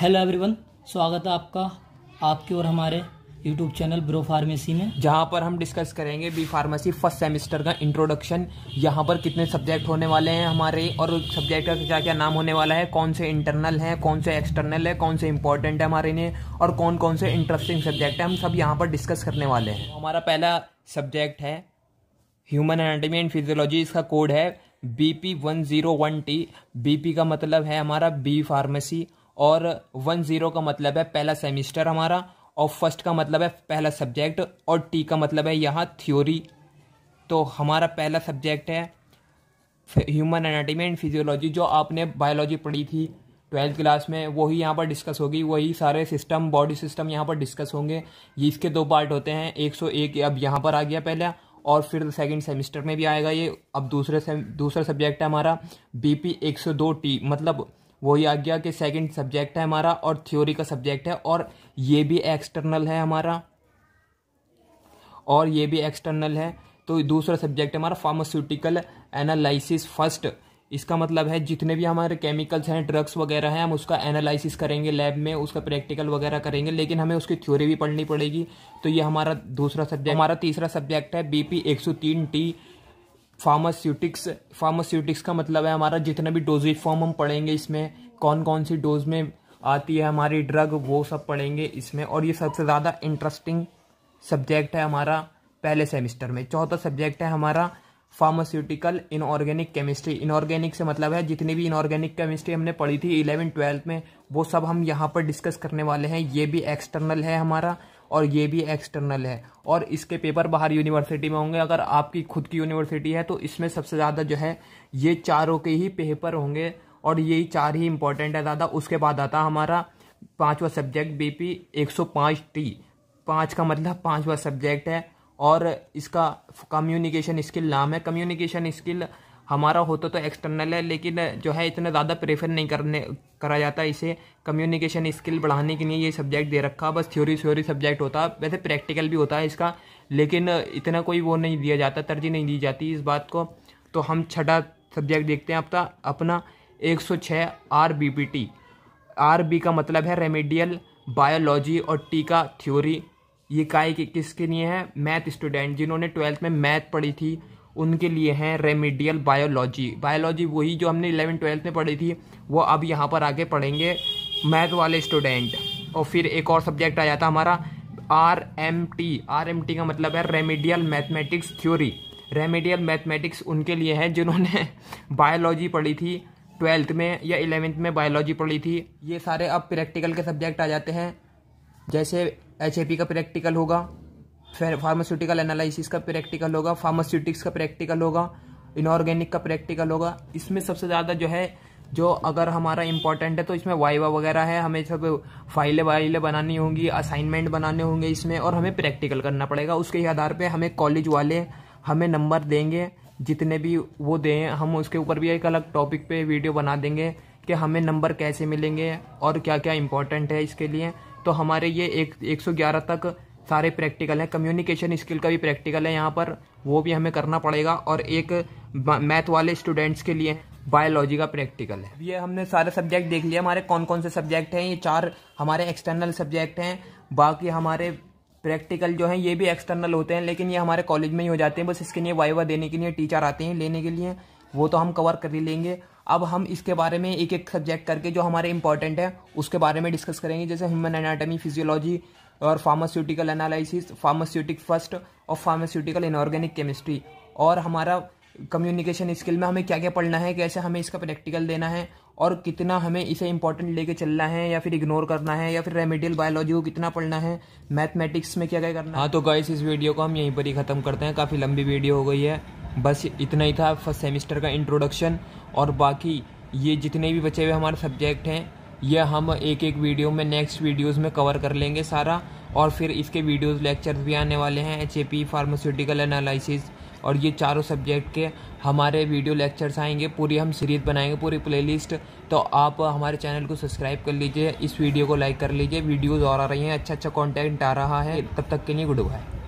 hello everyone स्वागत है आपका आपके और हमारे यूट्यूब चैनल ब्रो फार्मेसी में जहाँ पर हम डिस्कस करेंगे बी फार्मेसी फर्स्ट सेमेस्टर का इंट्रोडक्शन यहाँ पर कितने सब्जेक्ट होने वाले हैं हमारे और सब्जेक्ट का क्या क्या नाम होने वाला है कौन से इंटरनल हैं कौन से एक्सटर्नल है कौन से इंपॉर्टेंट है हमारे लिए और कौन कौन से इंटरेस्टिंग सब्जेक्ट है हम सब यहाँ पर डिस्कस करने वाले हैं हमारा पहला सब्जेक्ट है ह्यूमन एनाटमी एंड फिजियोलॉजी इसका कोड है B P one zero one T B P का मतलब है हमारा बी फार्मेसी और वन जीरो का मतलब है पहला सेमिस्टर हमारा और फर्स्ट का मतलब है पहला सब्जेक्ट और टी का मतलब है यहाँ थ्योरी तो हमारा पहला सब्जेक्ट है ह्यूमन एनाटॉमी एंड फिजियोलॉजी जो आपने बायोलॉजी पढ़ी थी ट्वेल्थ क्लास में वही यहाँ पर डिस्कस होगी वही सारे सिस्टम बॉडी सिस्टम यहाँ पर डिस्कस होंगे ये इसके दो पार्ट होते हैं एक सौ एक अब यहाँ पर आ गया पहला और फिर सेकंड सेमेस्टर में भी आएगा ये अब दूसरे से दूसरा सब्जेक्ट है हमारा बी पी एक सौ दो टी मतलब वही आ गया के सेकंड सब्जेक्ट है हमारा और थ्योरी का सब्जेक्ट है और ये भी एक्सटर्नल है हमारा और ये भी एक्सटर्नल है तो दूसरा सब्जेक्ट हमारा फार्मास्यूटिकल एनालिसिस फर्स्ट इसका मतलब है जितने भी हमारे केमिकल्स हैं ड्रग्स वगैरह हैं हम उसका एनालिसिस करेंगे लैब में उसका प्रैक्टिकल वगैरह करेंगे लेकिन हमें उसकी थ्योरी भी पढ़नी पड़ेगी तो ये हमारा दूसरा सब्जेक्ट हमारा तीसरा सब्जेक्ट है बीपी 103 एक तीन टी फार्मास्यूटिक्स फार्मास्यूटिक्स का मतलब है हमारा जितना भी डोजेज फॉर्म हम पढ़ेंगे इसमें कौन कौन सी डोज में आती है हमारी ड्रग वो सब पढ़ेंगे इसमें और ये सबसे ज़्यादा इंटरेस्टिंग सब्जेक्ट है हमारा पहले सेमिस्टर में चौथा सब्जेक्ट है हमारा फार्मास्यूटिकल इनऑर्गेनिक केमिस्ट्री इनऑर्गेनिक से मतलब है जितनी भी इनऑर्गेनिक केमिस्ट्री हमने पढ़ी थी इलेवन ट्वेल्थ में वो सब हम यहाँ पर डिस्कस करने वाले हैं ये भी एक्सटर्नल है हमारा और ये भी एक्सटर्नल है और इसके पेपर बाहर यूनिवर्सिटी में होंगे अगर आपकी खुद की यूनिवर्सिटी है तो इसमें सबसे ज़्यादा जो है ये चारों के ही पेपर होंगे और यही चार ही इंपॉर्टेंट है ज़्यादा उसके बाद आता हमारा पाँचवा सब्जेक्ट बी पी एक सौ पाँच टी पाँच का मतलब पाँचवा सब्जेक्ट है और इसका कम्युनिकेशन स्किल नाम है कम्युनिकेशन स्किल हमारा होता तो एक्सटर्नल तो है लेकिन जो है इतना ज़्यादा प्रेफर नहीं करने करा जाता इसे कम्युनिकेशन स्किल बढ़ाने के लिए ये सब्जेक्ट दे रखा बस थ्योरी थ्योरी सब्जेक्ट होता वैसे प्रैक्टिकल भी होता है इसका लेकिन इतना कोई वो नहीं दिया जाता तरजीह नहीं दी जाती इस बात को तो हम छठा सब्जेक्ट देखते हैं अपना तो, अपना एक R B P T R B का मतलब है रेमेडियल बायोलॉजी और टी का थ्योरी ये काय किसके लिए है मैथ स्टूडेंट जिन्होंने ट्वेल्थ में मैथ पढ़ी थी उनके लिए हैं रेमिडियल बायोलॉजी बायोलॉजी वही जो हमने इलेवन ट्वेल्थ में पढ़ी थी वो अब यहाँ पर आगे पढ़ेंगे मैथ वाले स्टूडेंट और फिर एक और सब्जेक्ट आ जाता हमारा R M T R M T का मतलब है remedial mathematics theory remedial mathematics उनके लिए है जिन्होंने बायोलॉजी पढ़ी थी ट्वेल्थ में या इलेवेंथ में बायोलॉजी पढ़ी थी ये सारे अब प्रैक्टिकल के सब्जेक्ट आ जाते हैं जैसे एच का प्रैक्टिकल होगा फिर फार्मास्यूटिकल एनालिसिस का प्रैक्टिकल होगा फार्मास्यूटिक्स का प्रैक्टिकल होगा इनऑर्गेनिक का प्रैक्टिकल होगा इसमें सबसे ज़्यादा जो है जो अगर हमारा इंपॉर्टेंट है तो इसमें वाइवा वगैरह है हमें सब फाइलें वाइलें बनानी होंगी असाइनमेंट बनाने होंगे इसमें और हमें प्रैक्टिकल करना पड़ेगा उसके आधार पर हमें कॉलेज वाले हमें नंबर देंगे जितने भी वो दें हम उसके ऊपर भी एक अलग टॉपिक पे वीडियो बना देंगे कि हमें नंबर कैसे मिलेंगे और क्या क्या इंपॉर्टेंट है इसके लिए तो हमारे ये एक ग्यारह तक सारे प्रैक्टिकल हैं कम्युनिकेशन स्किल का भी प्रैक्टिकल है यहाँ पर वो भी हमें करना पड़ेगा और एक मैथ वाले स्टूडेंट्स के लिए बायोलॉजी का प्रैक्टिकल है ये हमने सारे सब्जेक्ट देख लिए हमारे कौन कौन से सब्जेक्ट हैं ये चार हमारे एक्सटर्नल सब्जेक्ट हैं बाकी हमारे प्रैक्टिकल जो हैं ये भी एक्सटर्नल होते हैं लेकिन ये हमारे कॉलेज में ही हो जाते हैं बस इसके लिए वाइवा देने के लिए टीचर आते हैं लेने के लिए वो तो हम कवर कर ही लेंगे अब हम इसके बारे में एक एक सब्जेक्ट करके जो हमारे इंपॉर्टेंट है उसके बारे में डिस्कस करेंगे जैसे ह्यूमन एनाटॉमी फिजियोलॉजी और फार्मास्यूटिकल एनालिसिस फार्मास्यूटिक फर्स्ट और फार्मास्यूटिकल इनऑर्गेनिक केमिस्ट्री और हमारा कम्युनिकेशन स्किल में हमें क्या क्या पढ़ना है कैसे हमें इसका प्रैक्टिकल देना है और कितना हमें इसे इंपॉर्टेंट लेके चलना है या फिर इग्नोर करना है या फिर रेमेडियल बायोलॉजी को कितना पढ़ना है मैथमेटिक्स में क्या क्या करना हाँ तो गाइस इस वीडियो को हम यहीं पर ही ख़त्म करते हैं काफ़ी लंबी वीडियो हो गई है बस इतना ही था फर्स्ट सेमिस्टर का इंट्रोडक्शन और बाकी ये जितने भी बचे हुए हमारे सब्जेक्ट हैं यह हम एक एक वीडियो में नेक्स्ट वीडियोज़ में कवर कर लेंगे सारा और फिर इसके वीडियोस लेक्चर्स भी आने वाले हैं एच फार्मास्यूटिकल एनालिसिस और ये चारों सब्जेक्ट के हमारे वीडियो लेक्चर्स आएंगे पूरी हम सीरीज़ बनाएंगे पूरी प्लेलिस्ट तो आप हमारे चैनल को सब्सक्राइब कर लीजिए इस वीडियो को लाइक कर लीजिए वीडियोज़ और आ रही हैं अच्छा अच्छा कॉन्टेंट आ रहा है तब तक के लिए गुड बाय